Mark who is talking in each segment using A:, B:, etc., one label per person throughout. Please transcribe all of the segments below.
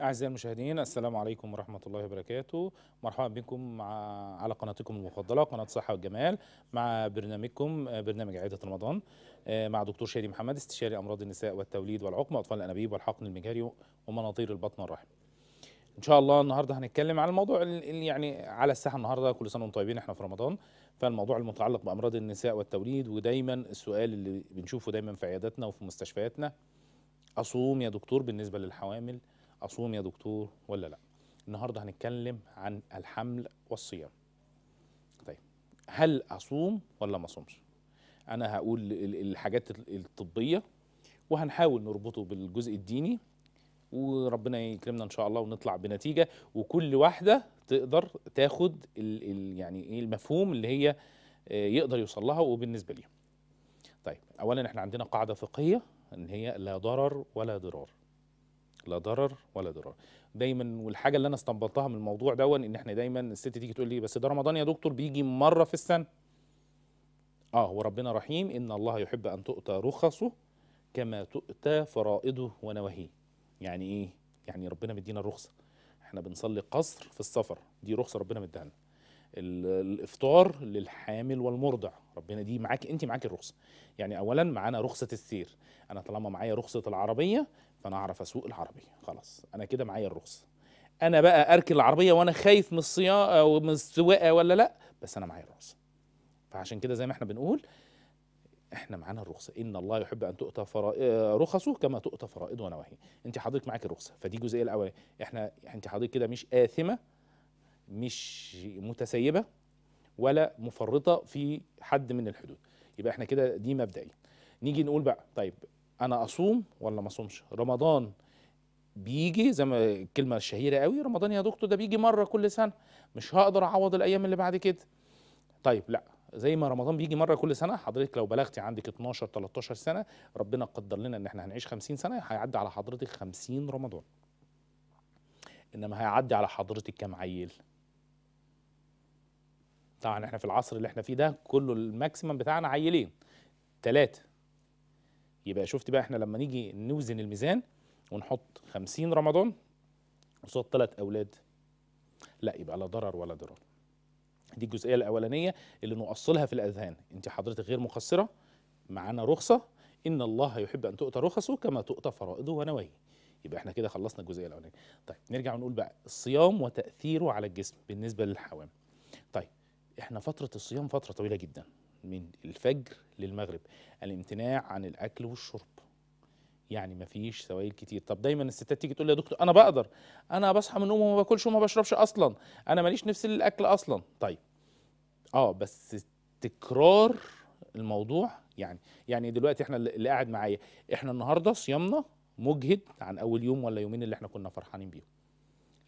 A: أعزائي المشاهدين السلام عليكم ورحمة الله وبركاته مرحبا بكم مع على قناتكم المفضلة قناة صحة والجمال مع برنامجكم برنامج عيادة رمضان آه، مع دكتور شادي محمد استشاري أمراض النساء والتوليد والعقم أطفال الأنابيب والحقن المجهري ومناطير البطن والرحم ان شاء الله النهارده هنتكلم على الموضوع اللي يعني على الساحه النهارده كل سنه وانتم طيبين احنا في رمضان فالموضوع المتعلق بامراض النساء والتوليد ودايما السؤال اللي بنشوفه دايما في عياداتنا وفي مستشفياتنا اصوم يا دكتور بالنسبه للحوامل اصوم يا دكتور ولا لا النهارده هنتكلم عن الحمل والصيام طيب هل اصوم ولا ما اصومش انا هقول الحاجات الطبيه وهنحاول نربطه بالجزء الديني وربنا يكرمنا ان شاء الله ونطلع بنتيجه وكل واحده تقدر تاخد يعني ايه المفهوم اللي هي آه، يقدر يوصل لها وبالنسبه ليها طيب اولا احنا عندنا قاعده فقهيه ان هي لا ضرر ولا ضرار لا ضرر ولا ضرار دايما والحاجه اللي انا استنبطتها من الموضوع دون ان احنا دايما الست تيجي تقول لي بس ده رمضان يا دكتور بيجي مره في السنه اه وربنا رحيم ان الله يحب ان تؤتى رخصه كما تؤتى فرائضه ونواهيه يعني ايه يعني ربنا مدينا الرخصه احنا بنصلي قصر في السفر دي رخصه ربنا مديها لنا الافطار للحامل والمرضع ربنا دي معاك انت معاك الرخصه يعني اولا معانا رخصه السير انا طالما معايا رخصه العربيه فانا اعرف اسوق العربيه خلاص انا كده معايا الرخصه انا بقى اركن العربيه وانا خايف من الصياغه او من السواقه ولا لا بس انا معايا الرخصه فعشان كده زي ما احنا بنقول احنا معانا الرخصه ان الله يحب ان تؤتى آه، رخصه كما تؤتى فرائض ونواهيه انت حضرتك معاك الرخصه فدي الجزئيه الاولانيه احنا انت حضرتك كده مش اثمه مش متسيبه ولا مفرطه في حد من الحدود يبقى احنا كده دي مبدئي نيجي نقول بقى طيب انا اصوم ولا ما اصومش رمضان بيجي زي ما الكلمه الشهيره قوي رمضان يا دكتور ده بيجي مره كل سنه مش هقدر اعوض الايام اللي بعد كده طيب لا زي ما رمضان بيجي مره كل سنه حضرتك لو بلغتي عندك 12 13 سنه ربنا قدر لنا ان احنا هنعيش 50 سنه هيعدي على حضرتك 50 رمضان انما هيعدي على حضرتك كام عيل طبعا احنا في العصر اللي احنا فيه ده كله الماكسيمم بتاعنا عيلين ثلاثة يبقى شفت بقى احنا لما نيجي نوزن الميزان ونحط 50 رمضان قصاد ثلاث اولاد لا يبقى لا ضرر ولا ضرار دي الجزئيه الاولانيه اللي نؤصلها في الاذهان انت حضرتك غير مقصره معانا رخصه ان الله يحب ان تؤتى رخصه كما تؤتى فرائضه ونواهيه يبقى احنا كده خلصنا الجزئيه الاولانيه طيب نرجع ونقول بقى الصيام وتاثيره على الجسم بالنسبه للحوام طيب احنا فترة الصيام فترة طويلة جدا من الفجر للمغرب الامتناع عن الاكل والشرب يعني مفيش سوائل كتير طب دايما الستات تيجي تقول لي يا دكتور انا بقدر انا بصحى من النوم وما باكلش وما بشربش اصلا انا ماليش نفس للاكل اصلا طيب اه بس تكرار الموضوع يعني يعني دلوقتي احنا اللي قاعد معايا احنا النهارده صيامنا مجهد عن اول يوم ولا يومين اللي احنا كنا فرحانين بيهم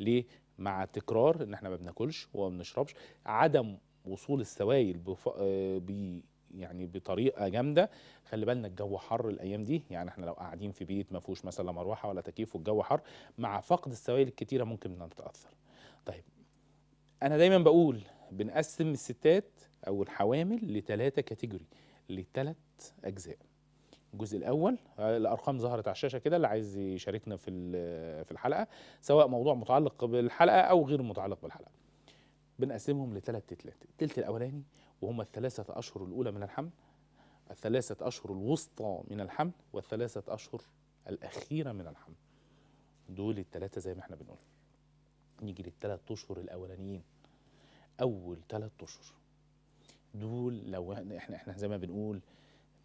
A: ليه مع تكرار ان احنا ما بناكلش وما بنشربش عدم وصول السوائل بف... آه، ب... يعني بطريقه جامده خلي بالنا الجو حر الايام دي يعني احنا لو قاعدين في بيت ما فيهوش مثلا مروحه ولا تكييف والجو حر مع فقد السوائل الكتيره ممكن نتاثر طيب انا دايما بقول بنقسم الستات او الحوامل لثلاثه كاتيجوري لثلاث اجزاء الجزء الاول آه، الارقام ظهرت على الشاشه كده اللي عايز يشاركنا في في الحلقه سواء موضوع متعلق بالحلقه او غير متعلق بالحلقه بنقسمهم لثلاث تلات التلت الاولاني وهم الثلاثه اشهر الاولى من الحمل الثلاثه اشهر الوسطى من الحمل والثلاثه اشهر الاخيره من الحمل دول الثلاثه زي ما احنا بنقول نيجي للثلاث اشهر الاولانيين اول ثلاث اشهر دول لو احنا احنا زي ما بنقول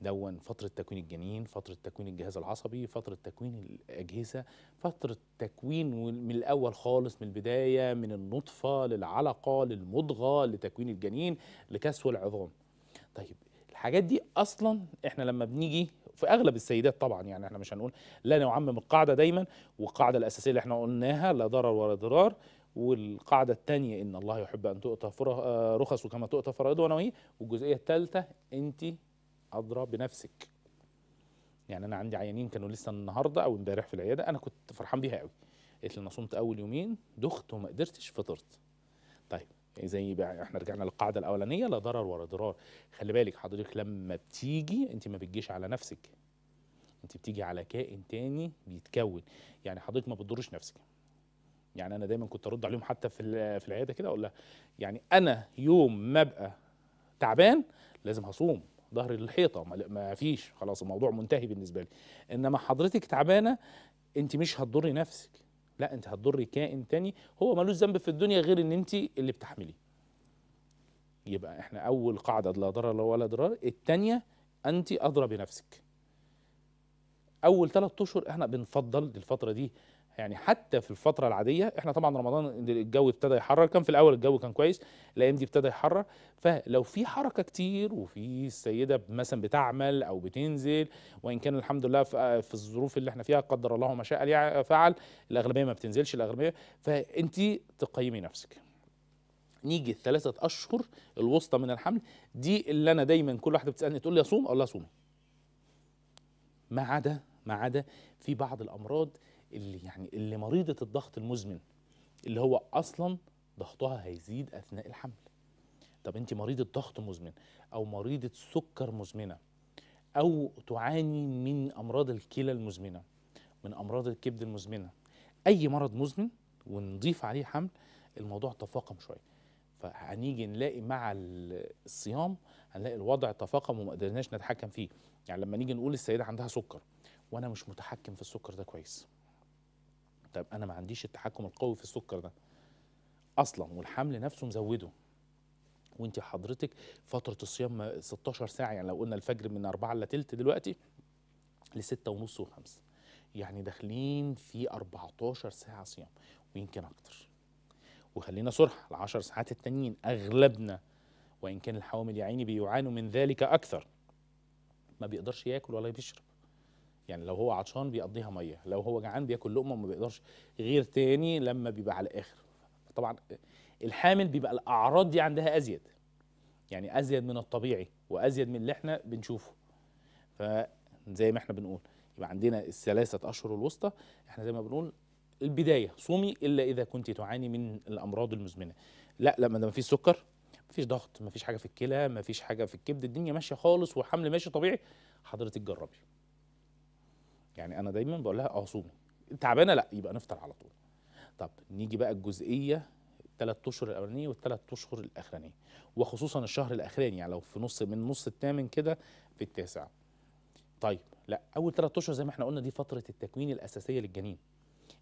A: دون فترة تكوين الجنين فترة تكوين الجهاز العصبي فترة تكوين الأجهزة فترة تكوين من الأول خالص من البداية من النطفة للعلقة للمضغة لتكوين الجنين لكسو العظام طيب الحاجات دي أصلا إحنا لما بنيجي في اغلب السيدات طبعا يعني احنا مش هنقول لا نعمم القاعده دايما والقاعده الاساسيه اللي احنا قلناها لا ضرر ولا ضرار والقاعده الثانيه ان الله يحب ان تؤتى رخص كما تؤتى فرائضه ونواهيه والجزئيه الثالثه انت أدرى بنفسك يعني أنا عندي عيانين كانوا لسه النهاردة أو امبارح في العيادة أنا كنت فرحان بيها قوي قالت لي أنا صمت أول يومين دخت وما قدرتش فطرت طيب إيه زي بقى احنا رجعنا للقاعده الاولانيه لا ضرر ولا ضرار خلي بالك حضرتك لما بتيجي انت ما بتجيش على نفسك انت بتيجي على كائن تاني بيتكون يعني حضرتك ما بتضرش نفسك يعني انا دايما كنت ارد عليهم حتى في في العياده كده اقول لها يعني انا يوم ما ابقى تعبان لازم هصوم ظهر الحيطه ما فيش خلاص الموضوع منتهي بالنسبه لي انما حضرتك تعبانه انت مش هتضري نفسك لا انت هتضري كائن تاني هو ملوش ذنب في الدنيا غير ان انت اللي بتحمليه يبقى احنا اول قاعده لا ضرر ولا ضرار الثانيه انت اضرى بنفسك اول ثلاث اشهر احنا بنفضل الفتره دي يعني حتى في الفترة العادية احنا طبعا رمضان الجو ابتدى يحرر كان في الأول الجو كان كويس الأيام دي ابتدى يحرر فلو في حركة كتير وفي السيدة مثلا بتعمل أو بتنزل وإن كان الحمد لله في الظروف اللي احنا فيها قدر الله ما شاء فعل الأغلبية ما بتنزلش الأغلبية فأنت تقيمي نفسك نيجي الثلاثة أشهر الوسطى من الحمل دي اللي أنا دايما كل واحدة بتسألني تقول لي أصوم أقول لها صومي ما عدا ما عدا في بعض الأمراض اللي يعني اللي مريضه الضغط المزمن اللي هو اصلا ضغطها هيزيد اثناء الحمل طب انت مريضه ضغط مزمن او مريضه سكر مزمنه او تعاني من امراض الكلى المزمنه من امراض الكبد المزمنه اي مرض مزمن ونضيف عليه حمل الموضوع تفاقم شويه فهنيجي نلاقي مع الصيام هنلاقي الوضع تفاقم وما قدرناش نتحكم فيه يعني لما نيجي نقول السيده عندها سكر وانا مش متحكم في السكر ده كويس طب انا ما عنديش التحكم القوي في السكر ده اصلا والحمل نفسه مزوده وانت حضرتك فتره الصيام 16 ساعه يعني لو قلنا الفجر من 4 الا 3 دلوقتي ل 6 ونص و5 يعني داخلين في 14 ساعه صيام ويمكن اكتر وخلينا صرح ال 10 ساعات التانيين اغلبنا وان كان الحوامل يا عيني بيعانوا من ذلك اكثر ما بيقدرش ياكل ولا بيشرب يعني لو هو عطشان بيقضيها ميه لو هو جعان بياكل لقمه ما بيقدرش غير تاني لما بيبقى على الاخر طبعا الحامل بيبقى الاعراض دي عندها ازيد يعني ازيد من الطبيعي وازيد من اللي احنا بنشوفه فزي ما احنا بنقول يبقى عندنا الثلاثه اشهر الوسطى احنا زي ما بنقول البدايه صومي الا اذا كنت تعاني من الامراض المزمنه لا لما ما فيش سكر ما فيش ضغط ما فيش حاجه في الكلى ما فيش حاجه في الكبد الدنيا ماشيه خالص وحمل ماشي طبيعي حضرتك جربي يعني انا دايما بقول لها اعصوني آه، تعبانه لا يبقى نفطر على طول طب نيجي بقى الجزئيه الثلاث اشهر الاولانيه والثلاث اشهر الاخرانيه وخصوصا الشهر الاخراني يعني لو في نص من نص الثامن كده في التاسع طيب لا اول ثلاث اشهر زي ما احنا قلنا دي فتره التكوين الاساسيه للجنين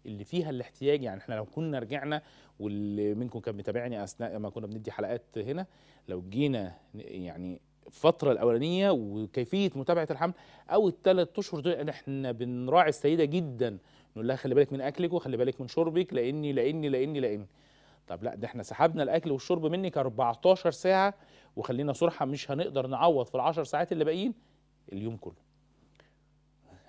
A: اللي فيها الاحتياج يعني احنا لو كنا رجعنا واللي منكم كان متابعني اثناء ما كنا بندي حلقات هنا لو جينا يعني الفتره الاولانيه وكيفيه متابعه الحمل او الثلاث اشهر دول احنا بنراعي السيده جدا نقول لها خلي بالك من اكلك وخلي بالك من شربك لاني لاني لاني لاني طب لا ده احنا سحبنا الاكل والشرب منك 14 ساعه وخلينا صرحة مش هنقدر نعوض في العشر 10 ساعات اللي باقيين اليوم كله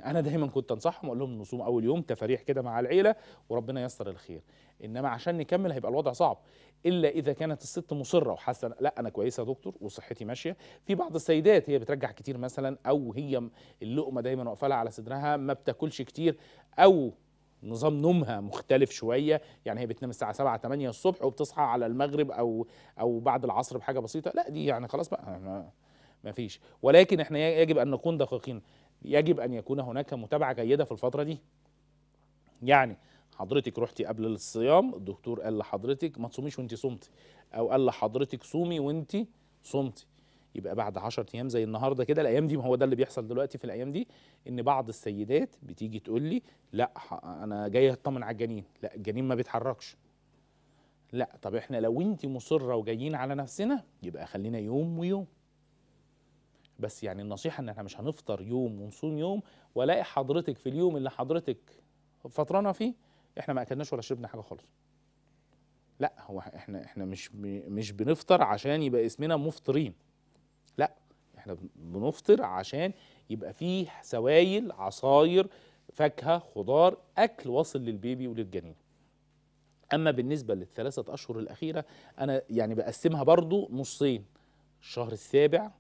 A: انا دايما كنت انصحهم اقول لهم نصوم اول يوم تفاريح كده مع العيله وربنا ييسر الخير انما عشان نكمل هيبقى الوضع صعب الا اذا كانت الست مصره وحاسه لا انا كويسه يا دكتور وصحتي ماشيه في بعض السيدات هي بترجع كتير مثلا او هي اللقمه دايما واقفه على صدرها ما بتاكلش كتير او نظام نومها مختلف شويه يعني هي بتنام الساعه 7 8 الصبح وبتصحى على المغرب او او بعد العصر بحاجه بسيطه لا دي يعني خلاص بقى ما فيش ولكن احنا يجب ان نكون دقيقين يجب ان يكون هناك متابعه جيده في الفتره دي يعني حضرتك رحتي قبل الصيام الدكتور قال لحضرتك ما تصوميش وانت صمتي او قال لحضرتك صومي وانت صمتي يبقى بعد 10 ايام زي النهارده كده الايام دي ما هو ده اللي بيحصل دلوقتي في الايام دي ان بعض السيدات بتيجي تقول لي لا انا جايه اطمن على الجنين لا الجنين ما بيتحركش لا طب احنا لو انت مصره وجايين على نفسنا يبقى خلينا يوم ويوم بس يعني النصيحه ان احنا مش هنفطر يوم ونصوم يوم والاقي حضرتك في اليوم اللي حضرتك فطرانه فيه احنا ما اكلناش ولا شربنا حاجه خالص لا هو احنا احنا مش مش بنفطر عشان يبقى اسمنا مفطرين لا احنا بنفطر عشان يبقى فيه سوائل عصاير فاكهه خضار اكل واصل للبيبي وللجنين اما بالنسبه للثلاثه اشهر الاخيره انا يعني بقسمها برضو نصين الشهر السابع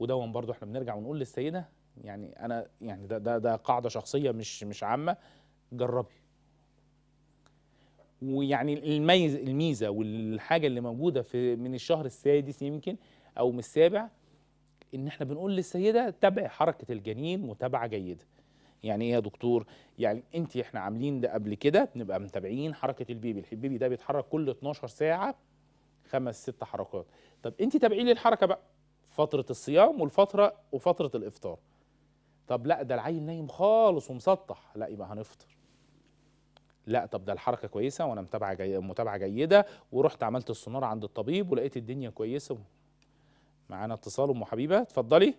A: ودوًا برضو احنا بنرجع ونقول للسيده يعني انا يعني ده ده ده قاعده شخصيه مش مش عامه جربي ويعني الميز الميزه والحاجه اللي موجوده في من الشهر السادس يمكن او من السابع ان احنا بنقول للسيده تابعي حركه الجنين متابعه جيده يعني ايه يا دكتور يعني انت احنا عاملين ده قبل كده بنبقى متابعين حركه البيبي البيبي ده بيتحرك كل 12 ساعه خمس ست حركات طب انت تابعي لي الحركه بقى فترة الصيام والفترة وفترة الإفطار طب لا ده العيل نايم خالص ومسطح لا يبقى هنفطر لا طب ده الحركة كويسة وأنا متابعة جي... متابعة جيدة ورحت عملت السونار عند الطبيب ولقيت الدنيا كويسة معانا اتصال أم حبيبة اتفضلي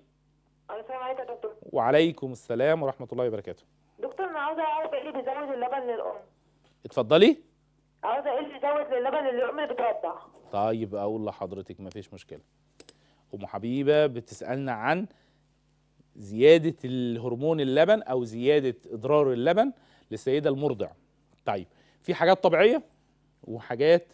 B: السلام عليكم يا
C: دكتور
A: وعليكم السلام ورحمة الله وبركاته
B: دكتور أنا عاوزة أعرف إيه اللي بيزود اللبن للأم اتفضلي عاوزة إيه اللي بيزود اللبن للأم اللي بترضع
A: طيب أقول لحضرتك مفيش مشكلة ام حبيبه بتسالنا عن زياده الهرمون اللبن او زياده اضرار اللبن للسيده المرضع طيب في حاجات طبيعيه وحاجات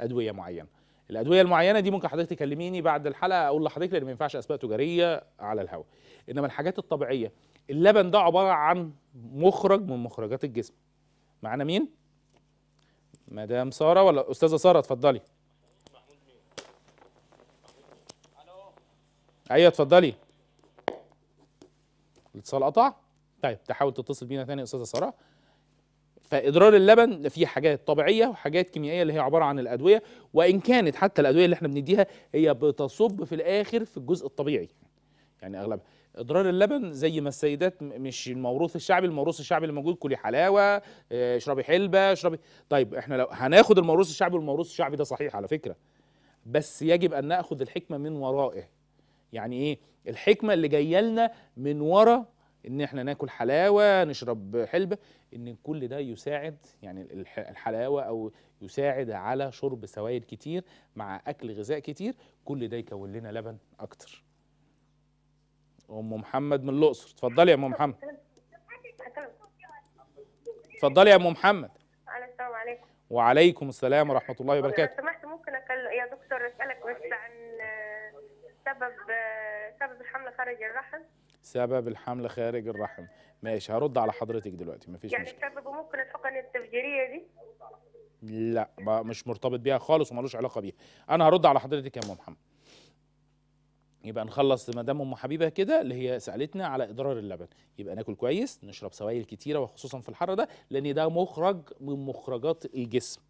A: ادويه معينه الادويه المعينه دي ممكن حضرتك تكلميني بعد الحلقه اقول لحضرتك لان ما ينفعش اسماء تجاريه على الهواء انما الحاجات الطبيعيه اللبن ده عباره عن مخرج من مخرجات الجسم معانا مين مدام ساره ولا استاذه ساره اتفضلي ايوه اتفضلي الاتصال قطع طيب تحاول تتصل بينا تاني يا استاذه ساره فاضرار اللبن فيه حاجات طبيعيه وحاجات كيميائيه اللي هي عباره عن الادويه وان كانت حتى الادويه اللي احنا بنديها هي بتصب في الاخر في الجزء الطبيعي يعني اغلبها اضرار اللبن زي ما السيدات مش الموروث الشعبي الموروث الشعبي اللي موجود كلي حلاوه آه، اشربي حلبه اشربي طيب احنا لو هناخد الموروث الشعبي والموروث الشعبي ده صحيح على فكره بس يجب ان ناخد الحكمه من ورائه يعني ايه الحكمه اللي جايه لنا من ورا ان احنا ناكل حلاوه نشرب حلبه ان كل ده يساعد يعني الحلاوه او يساعد على شرب سوائل كتير مع اكل غذاء كتير كل ده يكون لنا لبن اكتر ام محمد من الاقصر اتفضلي يا ام محمد اتفضلي يا ام محمد
B: السلام عليكم
A: وعليكم السلام ورحمه الله وبركاته
B: لو سمحت ممكن اكلم يا دكتور اسالك بس عن سبب خارج الرحم
A: سبب الحمل خارج الرحم ماشي هرد على حضرتك دلوقتي مفيش يعني مشكله
B: يعني سببه ممكن الحقن التفجيريه دي
A: لا مش مرتبط بيها خالص وملوش علاقه بيها انا هرد على حضرتك يا ام محمد يبقى نخلص مدام ام حبيبه كده اللي هي سالتنا على اضرار اللبن يبقى ناكل كويس نشرب سوائل كتيره وخصوصا في الحر ده لان ده مخرج من مخرجات الجسم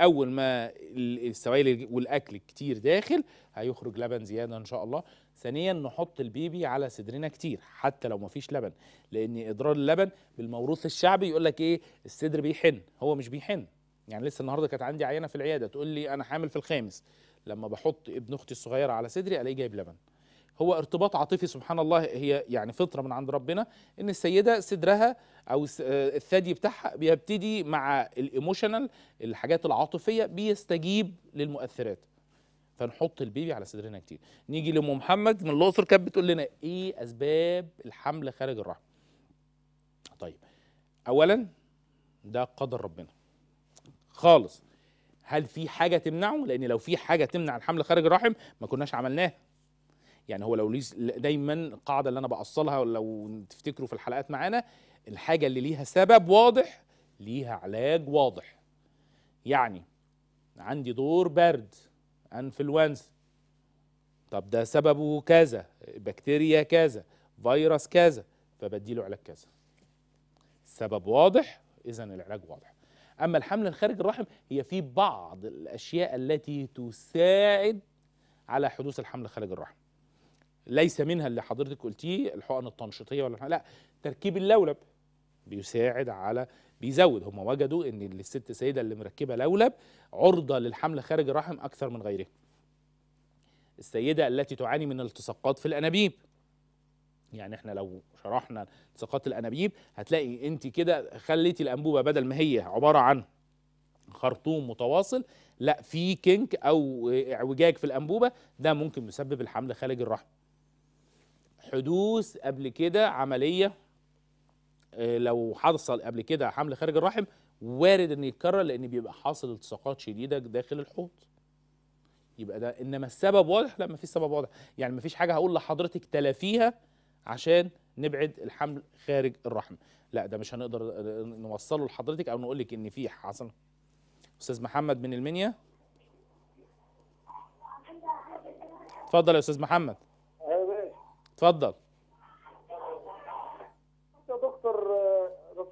A: اول ما السوائل والاكل كتير داخل هيخرج لبن زياده ان شاء الله ثانيا نحط البيبي على صدرنا كتير حتى لو مفيش لبن لان اضرار اللبن بالموروث الشعبي يقول لك ايه الصدر بيحن هو مش بيحن يعني لسه النهارده كانت عندي عيانه في العياده تقول لي انا حامل في الخامس لما بحط ابن اختي الصغيره على صدري الاقيه جايب لبن هو ارتباط عاطفي سبحان الله هي يعني فطره من عند ربنا ان السيده صدرها او الثدي بتاعها بيبتدي مع الايموشنال الحاجات العاطفيه بيستجيب للمؤثرات فنحط البيبي على صدرنا كتير نيجي لام محمد من الاقصر كانت بتقول لنا ايه اسباب الحمل خارج الرحم طيب اولا ده قدر ربنا خالص هل في حاجه تمنعه لان لو في حاجه تمنع الحمل خارج الرحم ما كناش عملناها يعني هو لو ليس دايما القاعده اللي انا بأصلها لو تفتكروا في الحلقات معانا الحاجه اللي ليها سبب واضح ليها علاج واضح يعني عندي دور برد انفلونزا طب ده سببه كذا بكتيريا كذا فيروس كذا فبدي له علاج كذا سبب واضح اذا العلاج واضح اما الحمل الخارج الرحم هي في بعض الاشياء التي تساعد على حدوث الحمل خارج الرحم ليس منها اللي حضرتك قلتيه الحقن التنشيطيه ولا لا تركيب اللولب بيساعد على بيزود هم وجدوا ان الست سيده اللي مركبه لولب عرضه للحمل خارج الرحم اكثر من غيرها السيده التي تعاني من التصاقات في الانابيب يعني احنا لو شرحنا التصاقات الانابيب هتلاقي انت كده خليتي الانبوبه بدل ما هي عباره عن خرطوم متواصل لا في كينك او اعوجاج في الانبوبه ده ممكن يسبب الحمل خارج الرحم حدوث قبل كده عمليه آه، لو حصل قبل كده حمل خارج الرحم وارد ان يتكرر لان بيبقى حاصل التصاقات شديده داخل الحوض يبقى ده انما السبب واضح لا مفيش سبب واضح يعني مفيش حاجه هقول لحضرتك تلافيها عشان نبعد الحمل خارج الرحم لا ده مش هنقدر آه، نوصله لحضرتك او نقول لك ان في حصل استاذ محمد من المنيا اتفضل يا استاذ محمد آه، اتفضل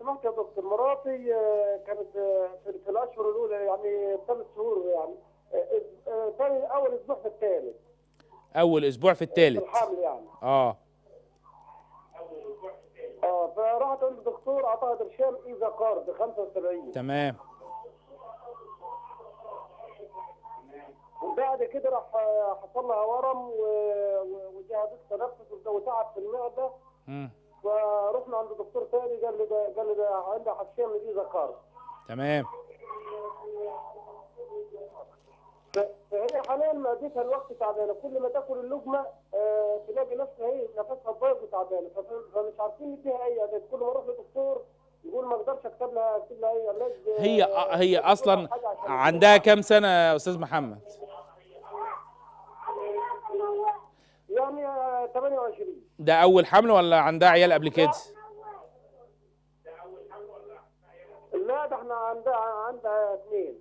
C: سمعت يا دكتور مراتي آه، كانت آه، في الاشهر الاولى يعني ثلاث شهور يعني آه، اول اسبوع في الثالث
A: اول اسبوع في الثالث الحمل يعني اه
C: اه فراحت عند الدكتور اعطاها برشام ايزا كارد 75 تمام وبعد كده راح حصل لها ورم وجهازات تنفس وتعب في المعده امم فرحنا عند دكتور تاني قال لي ده قال لي ده عندي حساسيه من دي ذكر
A: تمام فهي
C: يعني حاليا ما اديتها الوقت تعبانه كل ما تاكل اللقمه آه، تلاقي نفسها هي إيه، نفسها ضيق وتعبانه فمش عارفين نديها اي علاج كل ما اروح لدكتور يقول ما اقدرش اكتب لها اكتب لها اي علاج آه، هي هي اصلا عندها كام سنه
A: يا استاذ محمد؟
C: يعني 28 آه،
A: ده اول حمل ولا عندها عيال قبل كده؟
C: لا ده احنا عندها عندها اثنين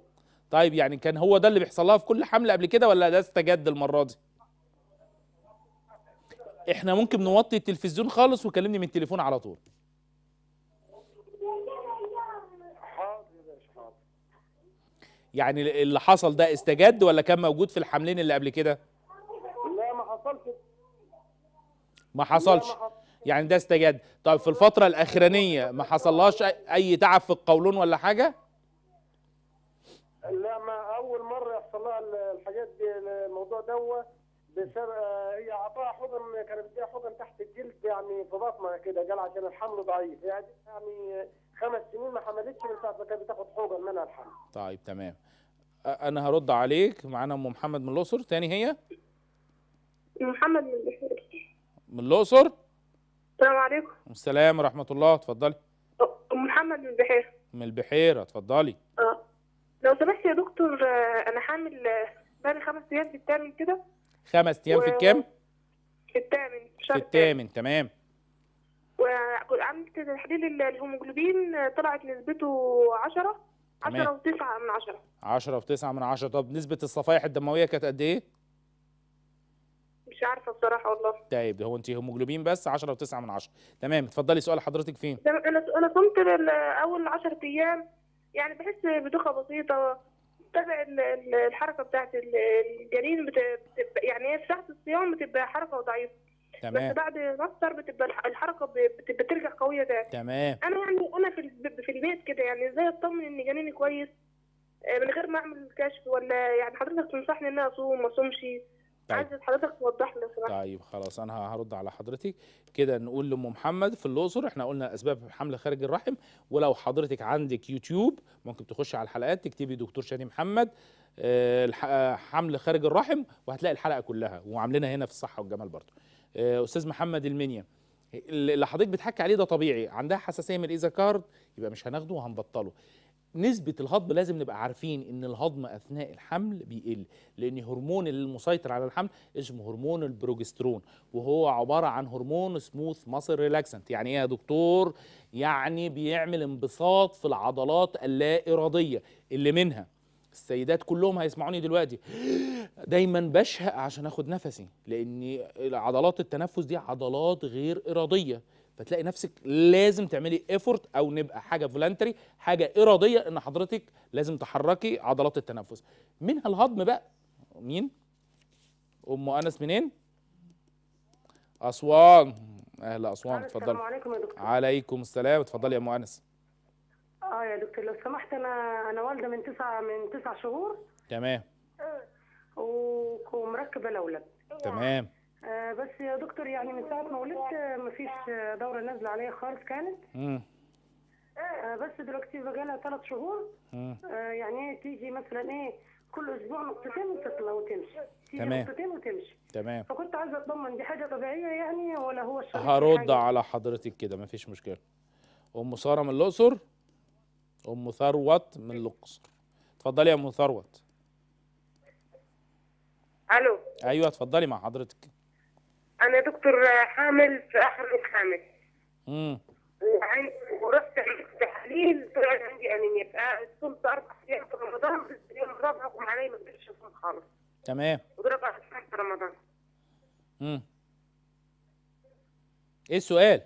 A: طيب يعني كان هو ده اللي بيحصل لها في كل حمل قبل كده ولا ده استجد المره دي؟ احنا ممكن نوطي التلفزيون خالص وكلمني من التليفون على طول. يعني اللي حصل ده استجد ولا كان موجود في الحملين اللي قبل كده؟ ما حصلش يعني ده استجد طيب في الفترة الأخرانية ما حصلهاش أي تعب في القولون ولا حاجة؟
C: لا ما أول مرة يحصل لها الحاجات دي الموضوع دوت بسبب آه، هي اعطاها حضن كانت بتديها حضن تحت الجلد يعني في بطنها كده قال عشان الحمل ضعيف يعني يعني خمس سنين ما حملتش من ساعه ما كانت بتاخد حضن منها الحمل.
A: طيب تمام. انا هرد عليك معانا ام محمد من الاقصر تاني هي؟
B: محمد من الاقصر من الاقصر السلام عليكم
A: السلام ورحمه الله اتفضلي
B: ام محمد من البحيره
A: من البحيره اتفضلي
B: اه لو سمحت يا دكتور آه، انا حامل آه، بقالي خمس ايام في الثامن كده
A: خمس ايام و... في الكام؟
B: في الثامن في
A: الثامن تمام
B: وعملت تحليل الهيموجلوبين آه، طلعت نسبته 10 10 و9 من 10
A: 10 و9 من 10 طب نسبة الصفائح الدموية كانت قد ايه؟
C: مش عارفه بصراحه والله
A: طيب هو انت هيموجلوبين بس 10 و9 من 10 تمام اتفضلي سؤال حضرتك فين
B: انا انا صمت اول 10 ايام يعني بحس بدوخه بسيطه بتابع الحركه بتاعت الجنين بتبقى يعني هي في ساعه الصيام بتبقى حركه ضعيفه تمام بس بعد ما بتبقى الحركه بترجع قويه تاني تمام انا يعني انا في في البيت كده يعني ازاي اطمن ان جنيني كويس آه، من غير ما اعمل كشف ولا يعني حضرتك تنصحني ان انا اصوم ما اصومش طيب. عايزه حضرتك توضح لي صراحة.
A: طيب خلاص انا هرد على حضرتك كده نقول لام محمد في الاقصر احنا قلنا اسباب حمل خارج الرحم ولو حضرتك عندك يوتيوب ممكن تخش على الحلقات تكتبي دكتور شادي محمد آه، آه، حمل خارج الرحم وهتلاقي الحلقه كلها وعاملينها هنا في الصحه والجمال برضه آه، استاذ محمد المنيا اللي حضرتك بتحكي عليه ده طبيعي عندها حساسيه من الايزاكارد يبقى مش هناخده وهنبطله نسبة الهضم لازم نبقى عارفين ان الهضم اثناء الحمل بيقل لان هرمون المسيطر على الحمل اسمه هرمون البروجسترون وهو عبارة عن هرمون سموث مصر ريلاكسنت يعني ايه يا دكتور يعني بيعمل انبساط في العضلات اللا ارادية اللي منها السيدات كلهم هيسمعوني دلوقتي دايما بشهق عشان اخد نفسي لان عضلات التنفس دي عضلات غير اراديه فتلاقي نفسك لازم تعملي ايفورت او نبقى حاجه فولنتري حاجه اراديه ان حضرتك لازم تحركي عضلات التنفس منها الهضم بقى مين ام انس منين اسوان اهلا اسوان اتفضلي السلام عليكم يا دكتور عليكم السلام اتفضلي يا ام انس
B: اه يا دكتور لو سمحت انا انا والده من تسعة من تسع شهور تمام آه، ومركبه الاولاد تمام آه، بس يا دكتور يعني من ساعه ما ولدت آه، مفيش آه، دوره نازله عليا خالص كانت امم آه بس دلوقتي بقالها ثلاث شهور امم. آه يعني ايه تيجي مثلا ايه كل اسبوع نقطتين وتطلع وتمشي تيجي تمام نقطتين وتمشي تمام فكنت عايزه اطمن دي حاجه طبيعيه يعني ولا هو هرد
A: على حضرتك كده مفيش مشكله ام ساره من الاقصر ام ثروت من الاقصر اتفضلي يا ام ثروت الو ايوه اتفضلي مع حضرتك
C: انا دكتور حامل في اخر الخامس امم ورحت تحليل تحاليل طلعت عندي انيميا فصمت اربع ايام في رمضان بس اليوم الرابع اقوم علي ما قدرتش اصوم خالص تمام وضرب في رمضان
A: امم ايه السؤال؟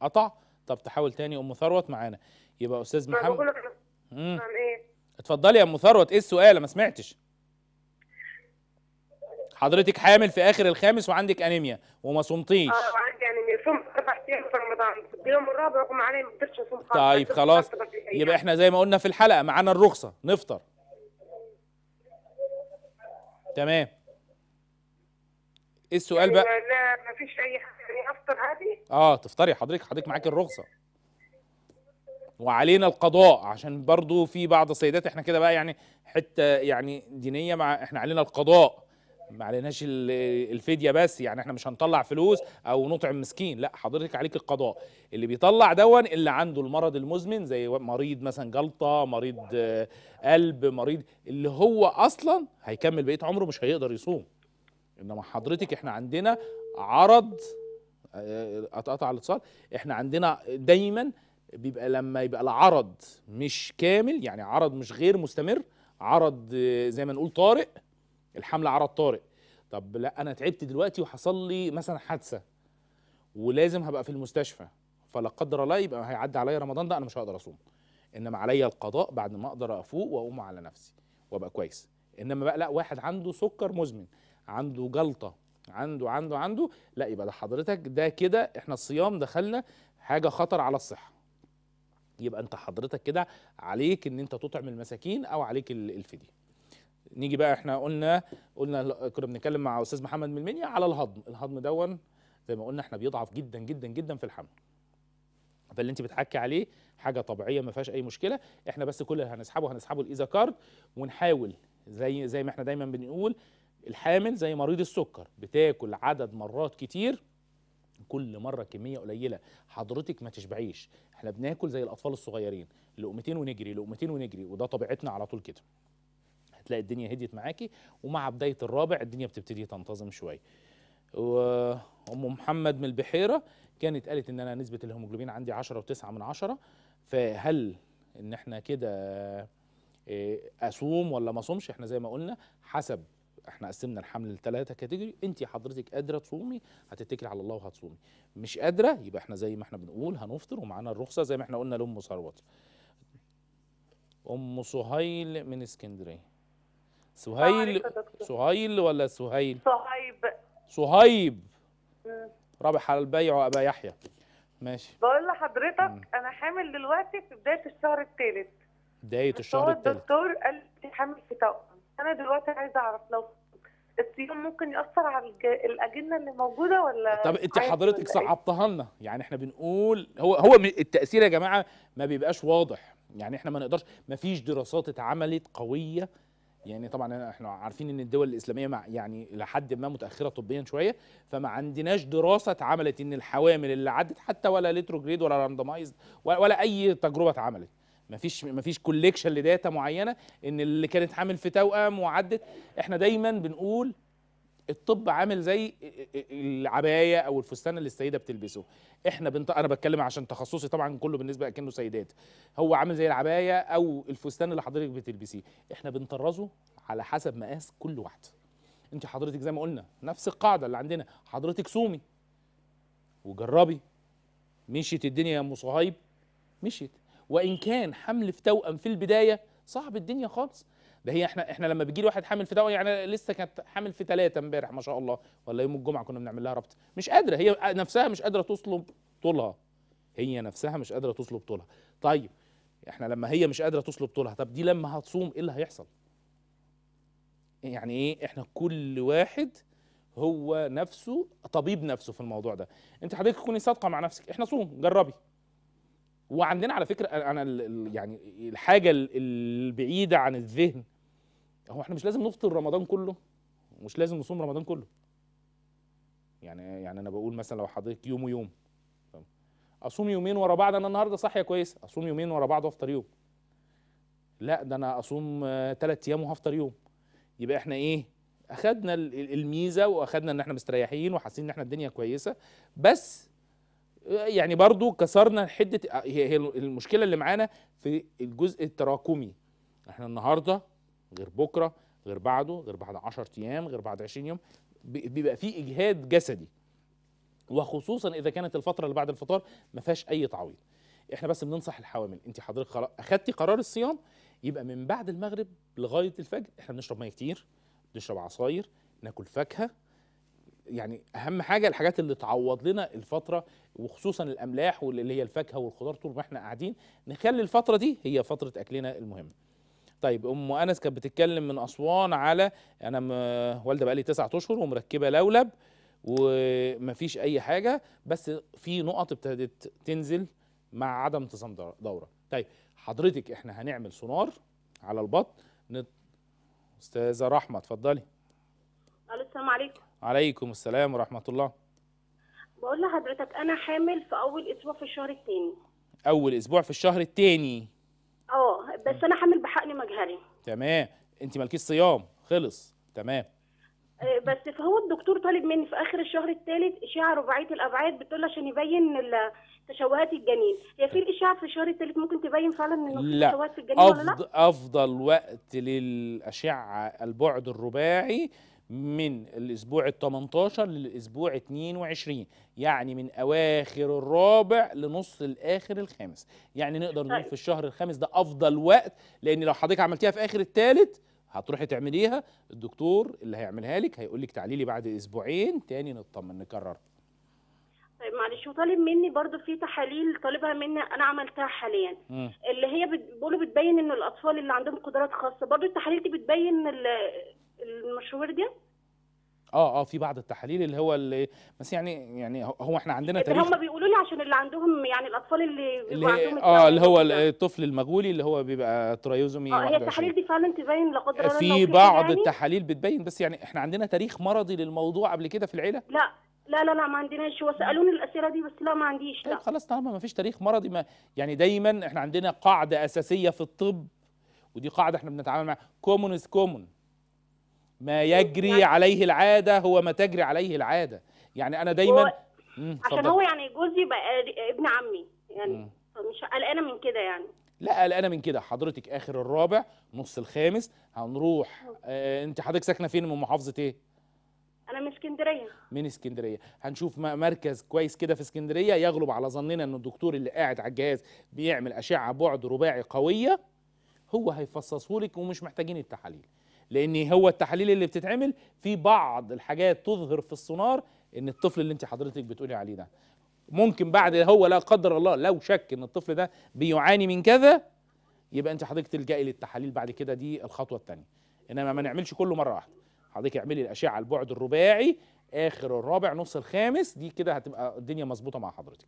A: قطع؟ طب تحاول تاني ام ثروت معانا يبقى استاذ محمد امم اتفضلي يا ام ثروت ايه السؤال؟ ما سمعتش حضرتك حامل في اخر الخامس وعندك انيميا وما صمتيش اه
C: عندي انيميا صمت اربع ايام في رمضان اليوم الرابع اغمى علي ما قدرتش اصوم خالص طيب خلاص يبقى احنا زي ما
A: قلنا في الحلقه معانا الرخصه نفطر تمام ايه السؤال يعني بقى؟
C: لا ما فيش اي حاجه يعني افطر عادي؟
A: اه تفطري حضرتك حضرتك معاكي الرخصه وعلينا القضاء عشان برضو في بعض السيدات احنا كده بقى يعني حته يعني دينيه مع احنا علينا القضاء ما عليناش الفديه بس يعني احنا مش هنطلع فلوس او نطعم مسكين لا حضرتك عليك القضاء اللي بيطلع دون اللي عنده المرض المزمن زي مريض مثلا جلطه مريض آه، قلب مريض اللي هو اصلا هيكمل بقيه عمره مش هيقدر يصوم انما حضرتك احنا عندنا عرض آه، اتقطع الاتصال احنا عندنا دايما بيبقى لما يبقى العرض مش كامل يعني عرض مش غير مستمر عرض آه، زي ما نقول طارئ الحمله على الطارئ طب لا انا تعبت دلوقتي وحصل لي مثلا حادثه ولازم هبقى في المستشفى فلا قدر الله يبقى هيعدي عليا رمضان ده انا مش هقدر اصوم انما عليا القضاء بعد ما اقدر افوق واقوم على نفسي وابقى كويس انما بقى لا واحد عنده سكر مزمن عنده جلطه عنده عنده عنده لا يبقى ده حضرتك ده كده احنا الصيام دخلنا حاجه خطر على الصحه يبقى انت حضرتك كده عليك ان انت تطعم المساكين او عليك الفديه نيجي بقى احنا قلنا قلنا كنا بنتكلم مع استاذ محمد من المنيا على الهضم الهضم دون زي ما قلنا احنا بيضعف جدا جدا جدا في الحمل فاللي انت بتحكي عليه حاجه طبيعيه ما فيهاش اي مشكله احنا بس كل اللي هنسحبه هنسحبه الايزا كارد ونحاول زي زي ما احنا دايما بنقول الحامل زي مريض السكر بتاكل عدد مرات كتير كل مره كميه قليله حضرتك ما تشبعيش احنا بناكل زي الاطفال الصغيرين لقمتين ونجري لقمتين ونجري وده طبيعتنا على طول كده هتلاقي الدنيا هديت معاكي ومع بدايه الرابع الدنيا بتبتدي تنتظم شويه وام محمد من البحيره كانت قالت ان انا نسبه الهيموجلوبين عندي 10 و9 من 10 فهل ان احنا كده آه، اصوم ولا ما اصومش احنا زي ما قلنا حسب احنا قسمنا الحمل لثلاثه كاتيجوري انت حضرتك قادره تصومي هتتكلي على الله وهتصومي مش قادره يبقى احنا زي ما احنا بنقول هنفطر ومعانا الرخصه زي ما احنا قلنا لام ثروت ام سهيل من اسكندريه سهيل آه، سهيل ولا سهيل صهيب صهيب رابح على البيع وابا يحيى ماشي
B: بقول لحضرتك انا حامل دلوقتي في بدايه الشهر الثالث
A: بدايه الشهر الثالث
B: الدكتور قال لي حامل في توأم انا دلوقتي عايزه اعرف لو الصيام ممكن ياثر على الاجنه اللي موجوده ولا طب انت حضرتك إيه؟
A: صعبتها لنا يعني احنا بنقول هو هو التاثير يا جماعه ما بيبقاش واضح يعني احنا ما نقدرش ما فيش دراسات اتعملت قويه يعني طبعا احنا عارفين ان الدول الاسلاميه مع يعني لحد ما متاخره طبيا شويه فما عندناش دراسه اتعملت ان الحوامل اللي عدت حتى ولا لتروجريد ولا راندمايزد ولا اي تجربه اتعملت مفيش مفيش كوليكشن لداتا معينه ان اللي كانت حامل في توأم وعدت احنا دايما بنقول الطب عامل زي العبايه او الفستان اللي السيده بتلبسه احنا بنت... انا بتكلم عشان تخصصي طبعا كله بالنسبه اكنه سيدات هو عامل زي العبايه او الفستان اللي حضرتك بتلبسيه احنا بنطرزه على حسب مقاس كل واحده انت حضرتك زي ما قلنا نفس القاعده اللي عندنا حضرتك صومي وجربي مشيت الدنيا يا ام صهيب مشيت وان كان حمل في توأم في البدايه صعب الدنيا خالص ده هي احنا احنا لما بيجي لي واحد حامل في توأم يعني لسه كانت حامل في ثلاثه امبارح ما شاء الله ولا يوم الجمعه كنا بنعمل لها ربط مش قادره هي نفسها مش قادره تصلب طولها هي نفسها مش قادره تصلب طولها طيب احنا لما هي مش قادره تصلب طولها طب دي لما هتصوم ايه اللي هيحصل يعني ايه احنا كل واحد هو نفسه طبيب نفسه في الموضوع ده انت حضرتك تكوني صادقه مع نفسك احنا صوم جربي وعندنا على فكره انا يعني الحاجه البعيده عن الذهن هو احنا مش لازم نفطر رمضان كله مش لازم نصوم رمضان كله يعني يعني انا بقول مثلا لو حضرتك يوم ويوم اصوم يومين ورا بعض انا النهارده صاحيه كويسه اصوم يومين ورا بعض وافطر يوم لا ده انا اصوم ثلاث آه، ايام وهفطر يوم يبقى احنا ايه اخدنا الميزه واخدنا ان احنا مستريحين وحاسين ان احنا الدنيا كويسه بس آه، يعني برضو كسرنا حده آه، هي المشكله اللي معانا في الجزء التراكمي احنا النهارده غير بكره غير بعده غير بعد 10 ايام غير بعد 20 يوم بيبقى فيه اجهاد جسدي وخصوصا اذا كانت الفتره اللي بعد الفطار ما فيهاش اي تعويض احنا بس بننصح الحوامل انت حضرتك خلاص اخدتي قرار الصيام يبقى من بعد المغرب لغايه الفجر احنا بنشرب ميه كتير بنشرب عصاير ناكل فاكهه يعني اهم حاجه الحاجات اللي تعوض لنا الفتره وخصوصا الاملاح واللي هي الفاكهه والخضار طول ما احنا قاعدين نخلي الفتره دي هي فتره اكلنا المهمه طيب ام انس كانت بتتكلم من اسوان على انا م... والده بقى لي 9 اشهر ومركبه لولب ومفيش اي حاجه بس في نقط ابتدت تنزل مع عدم انتظام دوره طيب حضرتك احنا هنعمل سونار على البطن نت... استاذه رحمه اتفضلي
B: الو السلام عليكم
A: عليكم السلام ورحمه الله
B: بقول لحضرتك انا حامل في اول اسبوع في الشهر الثاني
A: اول اسبوع في الشهر الثاني
B: بس انا حامل بحقن مجهري
A: تمام انت مالكيش صيام خلص تمام
B: آه، بس فهو الدكتور طالب مني في اخر الشهر الثالث اشعه رباعيه الابعاد بتقول عشان يبين تشوهات الجنين هي في الاشعه في الشهر الثالث ممكن تبين فعلا ان تشوهات في الجنين أفضل ولا
A: لا افضل وقت للاشعه البعد الرباعي من الاسبوع ال 18 للاسبوع 22 يعني من اواخر الرابع لنص الاخر الخامس يعني نقدر نقول في الشهر الخامس ده افضل وقت لان لو حضرتك عملتيها في اخر الثالث هتروحي تعمليها الدكتور اللي هيعملها لك هيقول لك تعالي بعد اسبوعين تاني نطمن نكرر
B: طيب معلش وطالب مني برضو في تحاليل طالبها مني انا عملتها حاليا م. اللي هي بيقولوا بتبين ان الاطفال اللي عندهم قدرات خاصه برضو التحاليل دي بتبين المشهور دي
A: اه اه في بعض التحاليل اللي هو اللي بس يعني يعني هو احنا عندنا تاريخ هم
B: بيقولوا لي عشان اللي عندهم يعني الاطفال اللي بيبقوا عندهم
A: اه اللي هو الطفل المغولي اللي هو بيبقى ترايزومي اه هي التحاليل
B: دي فعلا تبين لا قدر الله في بعض يعني.
A: التحاليل بتبين بس يعني احنا عندنا تاريخ مرضي للموضوع قبل كده في العيله لا لا لا لا ما عندناش هو سالوني الاسئله دي بس لا ما عنديش لا طيب خلاص طالما ما فيش تاريخ مرضي ما يعني دايما احنا عندنا قاعده اساسيه في الطب ودي قاعده احنا بنتعامل معاها كومون از كومون ما إيه، يجري يعني عليه العاده هو ما تجري عليه العاده يعني انا دايما هو عشان هو
B: يعني جوزي بقى ابن عمي يعني مش قلقانه من كده يعني
A: لا قلقانه من كده حضرتك اخر الرابع نص الخامس هنروح آه انت حضرتك ساكنه فين من محافظه ايه
B: انا من اسكندريه
A: من اسكندريه هنشوف مركز كويس كده في اسكندريه يغلب على ظننا ان الدكتور اللي قاعد على الجهاز بيعمل اشعه بعد رباعي قويه هو هيفصصهولك ومش محتاجين التحاليل لان هو التحاليل اللي بتتعمل في بعض الحاجات تظهر في السونار ان الطفل اللي انت حضرتك بتقولي عليه ده ممكن بعد هو لا قدر الله لو شك ان الطفل ده بيعاني من كذا يبقى انت حضرتك تلجئي للتحاليل بعد كده دي الخطوه الثانيه انما ما نعملش كله مره واحده حضرتك اعملي الاشعه البعد الرباعي اخر الرابع نص الخامس دي كده هتبقى الدنيا مظبوطه مع حضرتك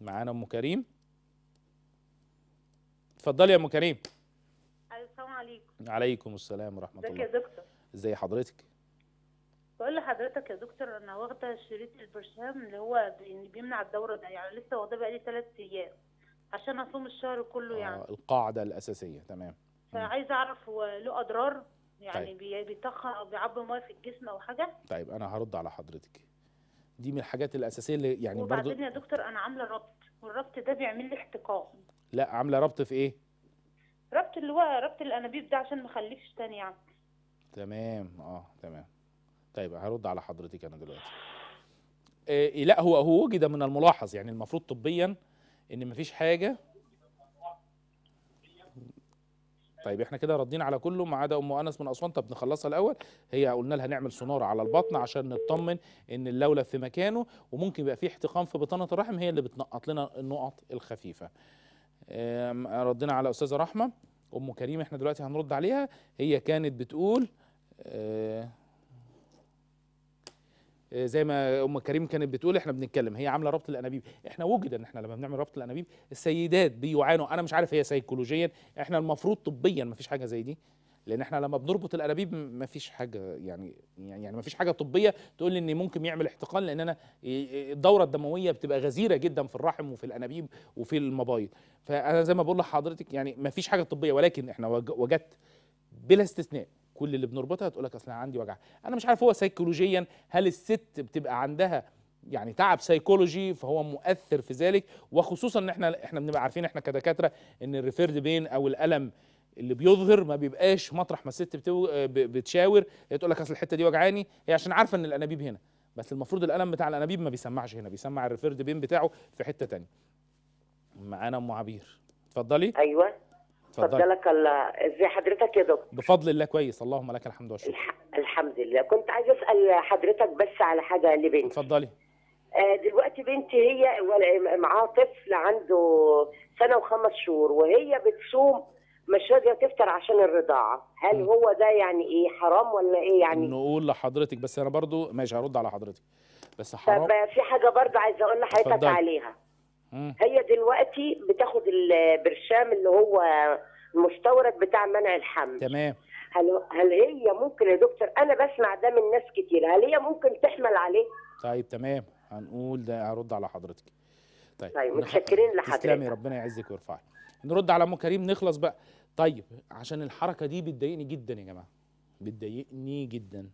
A: معانا ام كريم اتفضلي يا ام كريم عليكم عليكم السلام ورحمه الله ازيك يا دكتور ازي حضرتك
B: بقول لحضرتك يا دكتور انا واخده شريط البرشام اللي هو بيمنع الدوره ده يعني لسه واخداه بقالي ثلاث ايام عشان اصوم الشهر كله آه يعني
A: القاعده الاساسيه تمام
B: فعايزه اعرف هو له اضرار يعني طيب. بيتخن او بيعبي ميه في الجسم او حاجه
A: طيب انا هرد على حضرتك دي من الحاجات الاساسيه اللي يعني برضه وبعدين برضو... يا
B: دكتور انا عامله ربط والربط ده بيعمل لي احتقان
A: لا عامله ربط في ايه
B: ربط اللي هو ربط الانابيب ده عشان ما اخليكش ثاني يعني
A: تمام اه تمام طيب هرد على حضرتك انا دلوقتي آه، إيه لا هو هو وجد من الملاحظ يعني المفروض طبيا ان مفيش حاجه طيب احنا كده ردينا على كله ما عدا ام انس من اسوان طب نخلصها الاول هي قلنا لها نعمل سونار على البطن عشان نطمن ان اللولب في مكانه وممكن يبقى في احتقان في بطانه الرحم هي اللي بتنقط لنا النقط الخفيفه ردنا على استاذه رحمه ام كريم احنا دلوقتي هنرد عليها هي كانت بتقول آه، آه، زي ما ام كريم كانت بتقول احنا بنتكلم هي عامله ربط الانابيب احنا وجد ان احنا لما بنعمل ربط الانابيب السيدات بيعانوا انا مش عارف هي سيكولوجيا احنا المفروض طبيا مفيش حاجه زي دي لان احنا لما بنربط الانابيب ما فيش حاجه يعني يعني ما فيش حاجه طبيه تقول لي ان ممكن يعمل احتقان لان انا الدوره الدمويه بتبقى غزيره جدا في الرحم وفي الانابيب وفي المبايض فانا زي ما بقول لحضرتك يعني ما فيش حاجه طبيه ولكن احنا وجدت بلا استثناء كل اللي بنربطها تقول لك اصل انا عندي وجع انا مش عارف هو سيكولوجيا هل الست بتبقى عندها يعني تعب سيكولوجي فهو مؤثر في ذلك وخصوصا ان احنا احنا بنبقى عارفين احنا كدكاتره ان الريفيرد بين او الالم اللي بيظهر ما بيبقاش مطرح ما الست آه، بتشاور هي تقول لك اصل الحته دي وجعاني هي عشان عارفه ان الانابيب هنا بس المفروض الالم بتاع الانابيب ما بيسمعش هنا بيسمع الريفيرد بين بتاعه في حته تانية معانا ام عبير اتفضلي ايوه اتفضلك
B: الله ازي حضرتك يا دكتور
A: بفضل الله كويس اللهم لك الحمد والشكر الح...
B: الحمد لله كنت عايز اسال حضرتك بس على حاجه لبنتي اتفضلي آه، دلوقتي بنتي هي معاها طفل عنده سنه وخمس شهور وهي بتصوم مش راضيه تفطر عشان الرضاعه هل م. هو ده يعني ايه حرام ولا ايه يعني
A: نقول لحضرتك بس انا برضو ماشي هرد على حضرتك بس حرام طب
B: في حاجه برضو عايزه اقول لحضرتك عليها م. هي دلوقتي بتاخد البرشام اللي هو المستورد بتاع منع الحمل تمام هل هل هي ممكن يا دكتور انا بسمع ده من ناس كتير هل هي ممكن تحمل عليه
A: طيب تمام هنقول ده هرد على حضرتك طيب طيب متشكرين لحضرتك تسلمي ربنا يعزك ويرفعك نرد على ام كريم نخلص بقى طيب عشان الحركه دي بتضايقني جدا يا جماعه بتضايقني جدا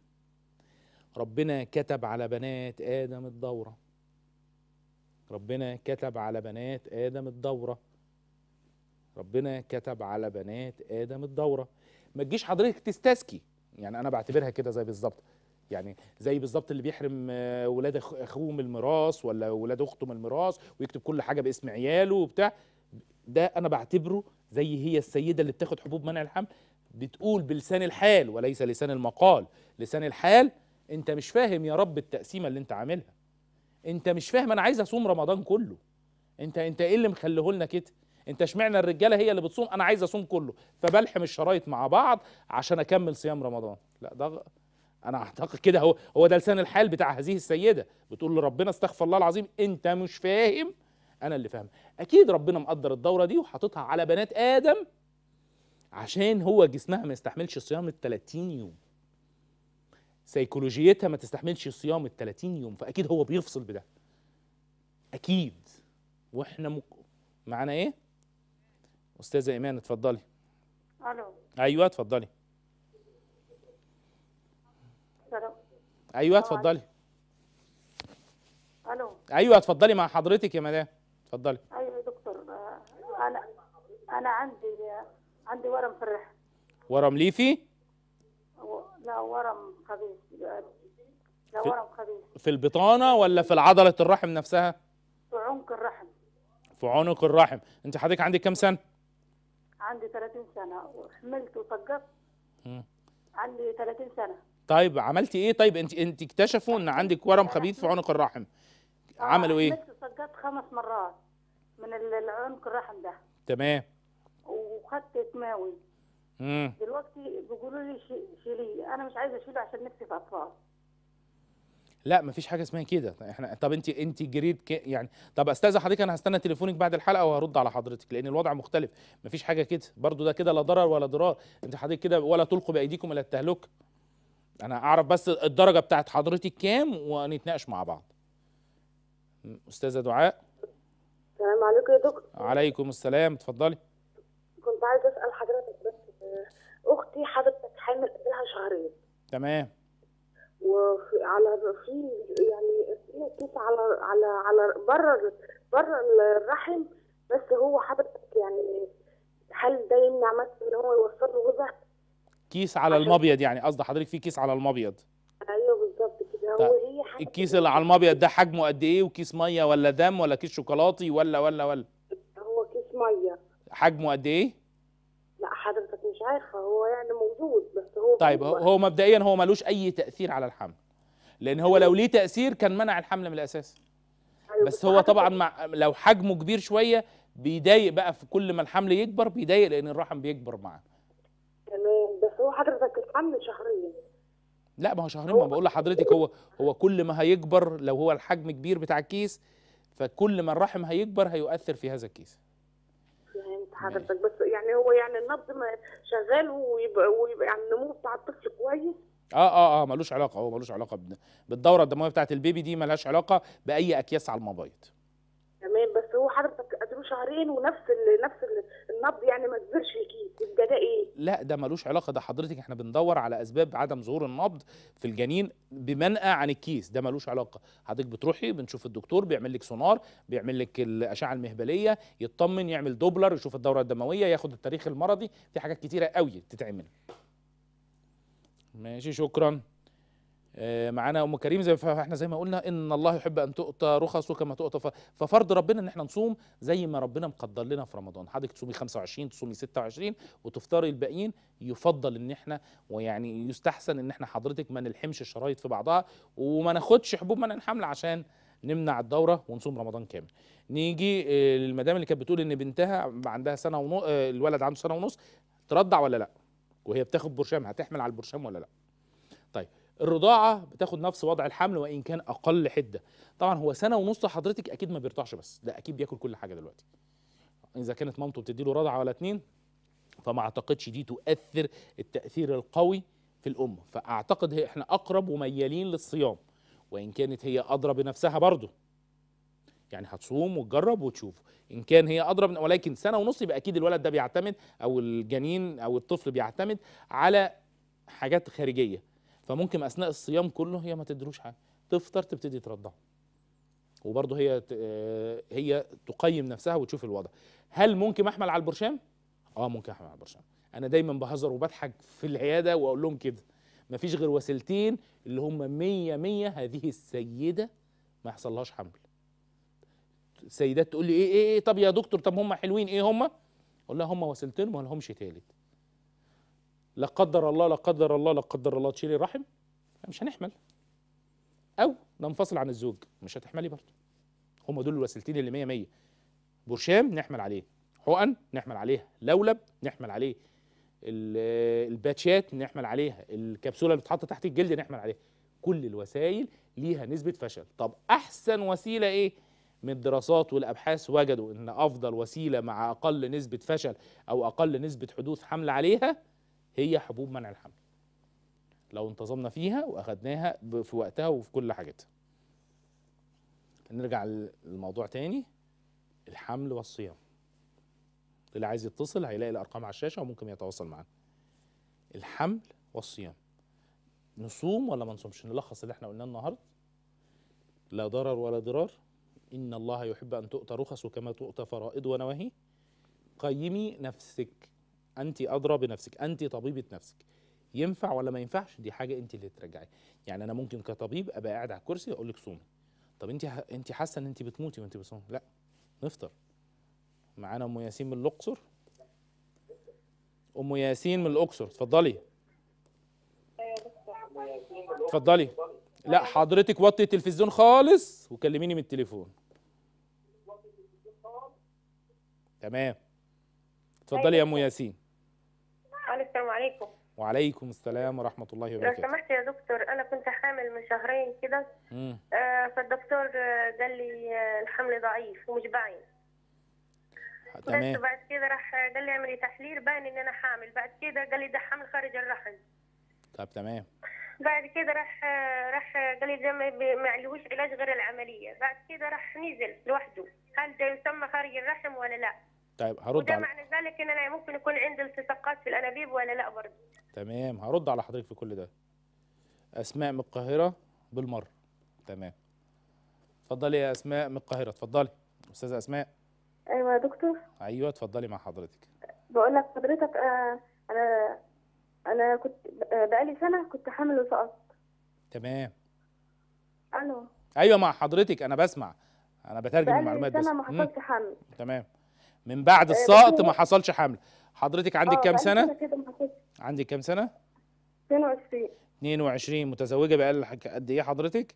A: ربنا كتب على بنات ادم الدوره ربنا كتب على بنات ادم الدوره ربنا كتب على بنات ادم الدوره ما تجيش حضرتك تستسكي يعني انا بعتبرها كده زي بالظبط يعني زي بالظبط اللي بيحرم آه، ولاد اخوه من الميراث ولا ولاد اخته من الميراث ويكتب كل حاجه باسم عياله وبتاع ده انا بعتبره زي هي السيده اللي بتاخد حبوب منع الحمل بتقول بلسان الحال وليس لسان المقال لسان الحال انت مش فاهم يا رب التقسيمه اللي انت عاملها انت مش فاهم انا عايز اصوم رمضان كله انت انت ايه اللي مخليه لنا كده انت اشمعنى الرجاله هي اللي بتصوم انا عايز اصوم كله فبلحم الشرايط مع بعض عشان اكمل صيام رمضان لا ده انا اعتقد كده هو هو ده لسان الحال بتاع هذه السيده بتقول لربنا استغفر الله العظيم انت مش فاهم انا اللي فاهمه اكيد ربنا مقدر الدوره دي وحاططها على بنات ادم عشان هو جسمها ما يستحملش صيام ال 30 يوم سيكولوجيتها ما تستحملش صيام ال 30 يوم فاكيد هو بيفصل بده اكيد واحنا مك... معانا ايه استاذه ايمان اتفضلي الو ايوه اتفضلي ايوه اتفضلي الو ايوه اتفضلي مع حضرتك يا مدام اتفضلي
B: ايوه يا دكتور انا انا عندي عندي ورم في الرحم
A: ورم ليفي؟
B: لا ورم خبيث لا ورم خبيث
A: في البطانه ولا في عضله الرحم نفسها؟
B: في عنق الرحم
A: في عنق الرحم، انت حضرتك عندك كام سنه؟
B: عندي 30 سنه وحملت وطقت عندي 30 سنه
A: طيب عملتي ايه طيب انت انت اكتشفوا ان عندك ورم خبيث في عنق الرحم
B: آه، عملوا ايه؟ صقت خمس مرات من العنق الرحم ده تمام وخدت اتماوي امم دلوقتي بيقولوا لي شيليه انا مش عايزه اشيله عشان نفسي في اطفال
A: لا مفيش حاجه اسمها كده احنا طب انت انت جريد ك... يعني طب استاذه حضرتك انا هستنى تليفونك بعد الحلقه وهرد على حضرتك لان الوضع مختلف مفيش حاجه كده برضو ده كده لا ضرر ولا ضرار انت حضرتك كده ولا تلقوا بايديكم الى التهلكه انا اعرف بس الدرجه بتاعت حضرتك كام ونتناقش مع بعض استاذه دعاء السلام عليكم يا دكتور عليكم السلام اتفضلي
B: كنت عايزه اسال حضرتك بس اختي حضرتك حامل قبلها شهرين تمام وعلى في يعني في كيس على على على بره بره الرحم بس هو حضرتك يعني هل ده يمنع مثلا ان هو يوصل له غذاء؟
A: كيس على المبيض يعني قصدي حضرتك في كيس على المبيض
B: ايوه بالظبط وهي
A: الكيس اللي على المبيض ده حجمه قد ايه وكيس ميه ولا دم ولا كيس شوكولاتي ولا ولا ولا
B: هو كيس ميه
A: حجمه قد ايه
B: لا حضرتك مش عارفه هو يعني موجود بس هو
A: طيب هو, هو مبدئيا هو ملوش اي تاثير على الحمل لان هو لو ليه تاثير كان منع الحمل من الاساس أيوة، بس هو طبعا مع لو حجمه كبير شويه بيضايق بقى في كل ما الحمل يكبر بيضايق لان الرحم بيكبر معاه
B: تمام بس هو حضرتك الحمل شهرين
A: لا ما هو شهرين ما بقول لحضرتك هو هو كل ما هيكبر لو هو الحجم كبير بتاع الكيس فكل ما الرحم هيكبر هيؤثر في هذا الكيس
B: فهمت حضرتك بس يعني هو يعني النبض شغال ويبقى ويبقى يعني النمو بتاع الطفل كويس
A: اه اه اه ملوش علاقه هو ملوش علاقه بالدوره الدمويه بتاعه البيبي دي ملهاش علاقه باي اكياس على المبايض
B: تمام بس هو حضرتك شهرين ونفس الـ نفس الـ النبض يعني ما في الكيس يبقى ده ايه؟
A: لا ده ملوش علاقه ده حضرتك احنا بندور على اسباب عدم ظهور النبض في الجنين بمنأى عن الكيس ده ملوش علاقه حضرتك بتروحي بنشوف الدكتور بيعمل لك سونار بيعمل لك الاشعه المهبليه يطمن يعمل دوبلر يشوف الدوره الدمويه ياخد التاريخ المرضي في حاجات كتيره قوي تتعمل ماشي شكرا آه، معانا ام كريم زي احنا زي ما قلنا ان الله يحب ان تؤتى رخصه كما تؤتى ففرض ربنا ان احنا نصوم زي ما ربنا مقدر لنا في رمضان حضرتك تصومي 25 تصومي 26 وتفطري الباقيين يفضل ان احنا ويعني يستحسن ان احنا حضرتك ما نلحمش الشرايط في بعضها وما ناخدش حبوب منع الحمل عشان نمنع الدوره ونصوم رمضان كامل نيجي آه، للمدام اللي كانت بتقول ان بنتها عندها سنه ونص آه، الولد عنده سنه ونص ترضع ولا لا وهي بتاخد برشام هتحمل على البرشام ولا لا طيب الرضاعه بتاخد نفس وضع الحمل وان كان اقل حده طبعا هو سنه ونص حضرتك اكيد ما بيرضعش بس ده اكيد بياكل كل حاجه دلوقتي اذا كانت مامته بتديله رضعه ولا اتنين فما اعتقدش دي تؤثر التاثير القوي في الام فاعتقد هي احنا اقرب وميالين للصيام وان كانت هي ادرى بنفسها برضه يعني هتصوم وتجرب وتشوف ان كان هي اضرب ولكن سنه ونص يبقى اكيد الولد ده بيعتمد او الجنين او الطفل بيعتمد على حاجات خارجيه فممكن اثناء الصيام كله هي ما تدروش حاجه تفطر تبتدي ترضعه وبرضه هي آه، هي تقيم نفسها وتشوف الوضع هل ممكن احمل على البرشام اه ممكن احمل على البرشام انا دايما بهزر وبضحك في العياده واقول لهم كده مفيش غير وسيلتين اللي هم مية مية هذه السيده ما يحصلهاش حمل سيدات تقول لي ايه ايه, إيه طب يا دكتور طب هم حلوين ايه هم اقول لها هم وسيلتين ما لهمش ثالث لا قدر الله لا قدر الله لا قدر الله تشيل الرحم مش هنحمل او ننفصل عن الزوج مش هتحملي برضه هم دول الوسيلتين اللي 100 100 برشام نحمل عليه حقن نحمل عليها لولب نحمل عليه الباتشات نحمل عليها الكبسوله اللي بتتحط تحت الجلد نحمل عليها كل الوسائل ليها نسبه فشل طب احسن وسيله ايه من الدراسات والابحاث وجدوا ان افضل وسيله مع اقل نسبه فشل او اقل نسبه حدوث حمل عليها هي حبوب منع الحمل لو انتظمنا فيها واخدناها في وقتها وفي كل حاجتها نرجع للموضوع تاني الحمل والصيام اللي عايز يتصل هيلاقي الارقام على الشاشه وممكن يتواصل معانا الحمل والصيام نصوم ولا ما نصومش نلخص اللي احنا قلناه النهارده لا ضرر ولا ضرار ان الله يحب ان تؤتى رخصه كما تؤتى فرائض ونواهي قيمي نفسك انت ادرى بنفسك انت طبيبه نفسك ينفع ولا ما ينفعش دي حاجه انت اللي ترجعي يعني انا ممكن كطبيب ابقى قاعد على الكرسي اقول لك صومي طب انت انت حاسه ان انت بتموتي وانت بتصومي لا نفطر معانا ام ياسين من الاقصر ام ياسين من الاقصر اتفضلي اتفضلي لا حضرتك وطي التلفزيون خالص وكلميني من التليفون تمام اتفضلي يا ام ياسين السلام عليكم وعليكم السلام ورحمة الله وبركاته لو سمحت
B: يا دكتور أنا كنت حامل من شهرين كده آه فالدكتور قال لي آه، الحمل ضعيف ومش باين آه، تمام بس بعد كده راح قال لي اعملي تحليل باين ان انا حامل بعد كده قال لي ده حمل خارج الرحم طب تمام بعد كده راح آه، راح قال لي ده ما معلوش علاج غير العمليه بعد كده راح نزل لوحده هل ده يسمى خارج الرحم ولا لا
A: طيب هرد وده على معنى
B: ذلك ان انا ممكن يكون عندي التصاقات في الانابيب ولا لا برضه
A: تمام هرد على حضرتك في كل ده اسماء من القاهره بالمر تمام اتفضلي يا اسماء من القاهره اتفضلي استاذه اسماء
B: ايوه يا دكتور
A: ايوه اتفضلي مع حضرتك
B: بقول لك حضرتك آه انا انا كنت آه، بقالي سنه كنت حامل وسقطت تمام الو
A: ايوه مع حضرتك انا بسمع انا بترجم المعلومات بس بقالي سنه ما حصلتش حمل تمام من بعد إيه، السقط ما حصلش حمل حضرتك عندك آه، كام سنه عندك كام سنه
B: 22
A: 22 متزوجه بقالي قد ايه حضرتك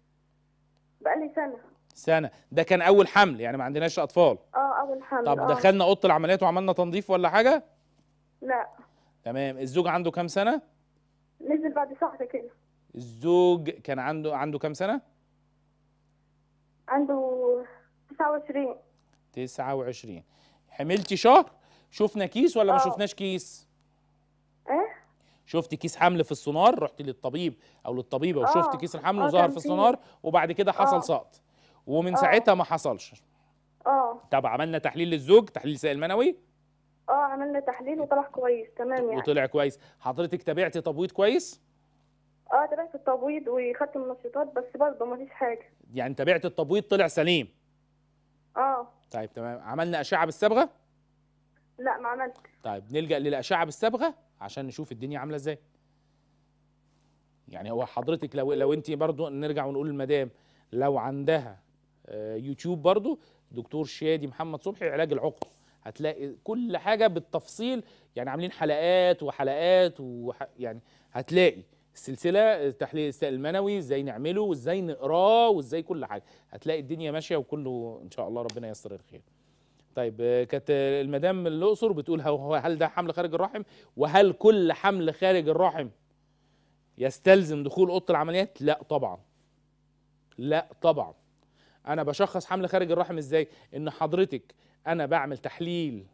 A: بقالي سنه سنه ده كان اول حمل يعني ما عندناش اطفال
B: اه اول حمل طب آه. دخلنا
A: اوضه العمليات وعملنا تنظيف ولا حاجه لا تمام الزوج عنده كام سنه
B: نزل بعد شهر كده
A: الزوج كان عنده عنده كام سنه
B: عنده 29
A: 29 حملتي شهر شفنا كيس ولا ما آه. شفناش كيس ايه شفتي كيس حمل في السونار رحتي للطبيب او للطبيبه وشفتي آه. كيس الحمل آه، وظهر في السونار وبعد كده حصل سقط ومن ساعتها ما حصلش اه طب عملنا تحليل للزوج تحليل سائل منوي
B: اه عملنا تحليل وطلع كويس تمام يعني وطلع
A: كويس حضرتك تابعتي تبويض كويس
B: اه تابعت التبويض وخدت منشطات بس برضه مفيش حاجه
A: يعني تابعت التبويض طلع سليم اه طيب تمام عملنا اشعه بالصبغه
C: لا
B: ما عملت
A: طيب نلجا للاشعه بالصبغه عشان نشوف الدنيا عامله ازاي يعني هو حضرتك لو لو انت برضو نرجع ونقول المدام لو عندها آه، يوتيوب برضو دكتور شادي محمد صبحي علاج العقم هتلاقي كل حاجه بالتفصيل يعني عاملين حلقات وحلقات وح... يعني هتلاقي السلسله تحليل السائل المنوي ازاي نعمله وازاي نقراه وازاي كل حاجه هتلاقي الدنيا ماشيه وكله ان شاء الله ربنا ييسر الخير طيب كانت المدام الاقصر بتقول هل ده حمل خارج الرحم وهل كل حمل خارج الرحم يستلزم دخول اوضه العمليات لا طبعا لا طبعا انا بشخص حمل خارج الرحم ازاي ان حضرتك انا بعمل تحليل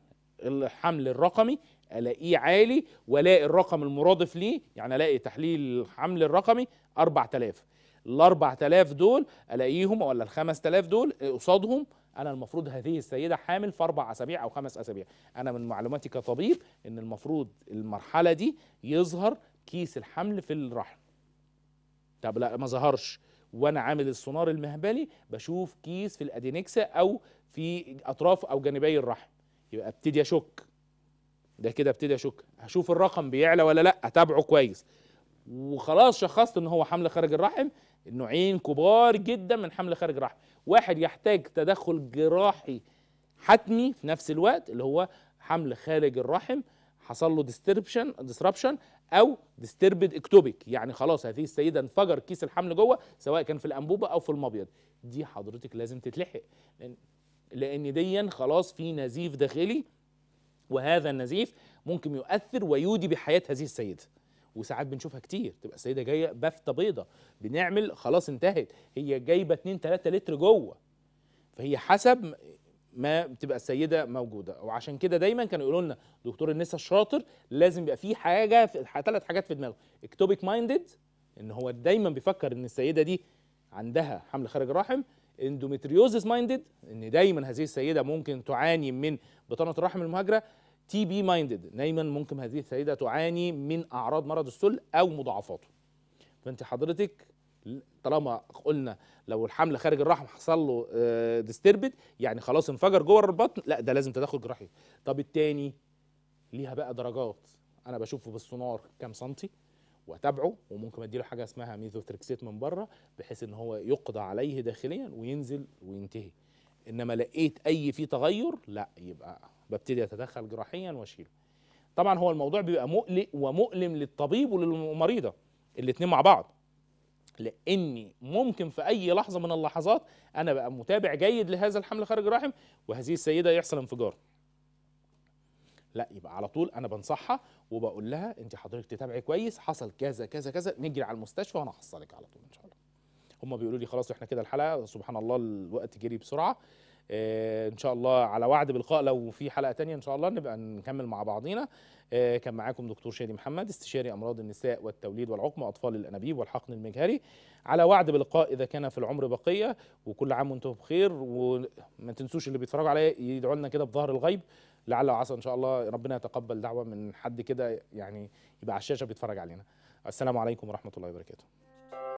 A: الحمل الرقمي الاقيه عالي والاقي الرقم المرادف ليه يعني الاقي تحليل الحمل الرقمي 4000 ال 4000 دول الاقيهم ولا ال 5000 دول قصادهم انا المفروض هذه السيده حامل في اربع اسابيع او خمس اسابيع انا من معلوماتي كطبيب ان المفروض المرحله دي يظهر كيس الحمل في الرحم طب لا ما ظهرش وانا عامل السونار المهبلي بشوف كيس في الادينكسا او في اطراف او جانبي الرحم يبقى ابتدي اشك ده كده ابتدي اشك هشوف الرقم بيعلى ولا لا اتابعه كويس وخلاص شخصت ان هو حمل خارج الرحم نوعين كبار جدا من حمل خارج الرحم واحد يحتاج تدخل جراحي حتمي في نفس الوقت اللي هو حمل خارج الرحم حصل له ديستربشن ديسربشن او ديستربد اكتوبيك يعني خلاص هذه السيده انفجر كيس الحمل جوه سواء كان في الانبوبه او في المبيض دي حضرتك لازم تتلحق لان لان ديا خلاص في نزيف داخلي وهذا النزيف ممكن يؤثر ويودي بحياه هذه السيده وساعات بنشوفها كتير تبقى السيده جايه بافته بيضه بنعمل خلاص انتهت هي جايبه 2 3 لتر جوه فهي حسب ما بتبقى السيده موجوده وعشان كده دايما كانوا يقولوا لنا دكتور النساء الشاطر لازم يبقى فيه حاجه ثلاث حاجات في دماغه اكتوبيك مايندد ان هو دايما بيفكر ان السيده دي عندها حمل خارج الرحم اندومتريوزس مايندد ان دايما هذه السيده ممكن تعاني من بطانه الرحم المهاجره تي بي مايندد دايما ممكن هذه السيده تعاني من اعراض مرض السل او مضاعفاته فانت حضرتك طالما قلنا لو الحمل خارج الرحم حصل له ديستربت آه، يعني خلاص انفجر جوه البطن لا ده لازم تدخل جراحي طب التاني ليها بقى درجات انا بشوفه بالسونار كام سنتي واتابعه وممكن اديله حاجه اسمها ميزوتريكسيت من بره بحيث ان هو يقضى عليه داخليا وينزل وينتهي انما لقيت اي فيه تغير لا يبقى ببتدي اتدخل جراحيا واشيله طبعا هو الموضوع بيبقى مقلق ومؤلم للطبيب وللمريضه الاثنين مع بعض لاني ممكن في اي لحظه من اللحظات انا بقى متابع جيد لهذا الحمل خارج الرحم وهذه السيده يحصل انفجار لا يبقى على طول انا بنصحها وبقول لها انت حضرتك تتابعي كويس حصل كذا كذا كذا نجري على المستشفى وانا هحصلك على طول ان شاء الله هم بيقولوا لي خلاص احنا كده الحلقه سبحان الله الوقت جري بسرعه اه ان شاء الله على وعد بلقاء لو في حلقه تانية ان شاء الله نبقى نكمل مع بعضينا اه كان معاكم دكتور شادي محمد استشاري امراض النساء والتوليد والعقم واطفال الانابيب والحقن المجهري على وعد بلقاء اذا كان في العمر بقيه وكل عام وانتم بخير وما تنسوش اللي بيتفرجوا عليا يدعوا لنا كده بظهر الغيب لعل وعسى ان شاء الله ربنا يتقبل دعوه من حد كده يعني يبقى على الشاشه بيتفرج علينا السلام عليكم ورحمه الله وبركاته